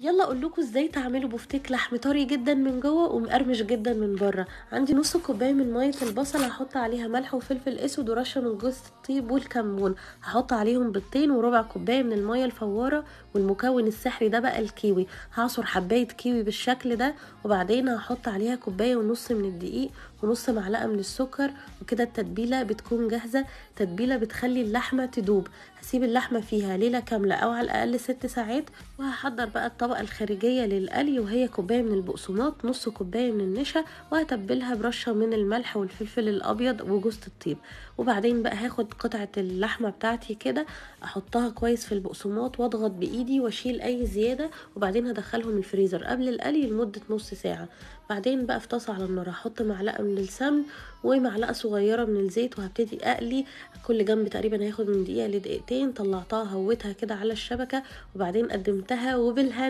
يلا اقول لكم ازاي تعملوا بفتيك لحم طري جدا من جوه ومقرمش جدا من بره عندي نص كوبايه من ميه البصل هحط عليها ملح وفلفل اسود ورشه من جوز الطيب والكمون هحط عليهم بيضتين وربع كوبايه من الميه الفواره والمكون السحري ده بقى الكيوي هعصر حبايه كيوي بالشكل ده وبعدين هحط عليها كوبايه ونص من الدقيق ونص معلقه من السكر وكده التتبيله بتكون جاهزه تتبيله بتخلي اللحمه تدوب هسيب اللحمه فيها ليله كامله او على الاقل ست ساعات وهحضر بقى الطبق الطبقة الخارجية للقلي وهي كوباية من البقسماط نص كوباية من النشا وهتبلها برشة من الملح والفلفل الأبيض وجوز الطيب وبعدين بقى هاخد قطعة اللحمة بتاعتي كده أحطها كويس في البقسماط وأضغط بإيدي وأشيل أي زيادة وبعدين هدخلهم الفريزر قبل القلي لمدة نص ساعة بعدين بقى في على النار هحط معلقة من السمن ومعلقة صغيرة من الزيت وهبتدي أقلي كل جنب تقريبا هياخد من دقيقة لدقيقتين طلعتها هوتها كده على الشبكة وبعدين قدمتها وبالهنا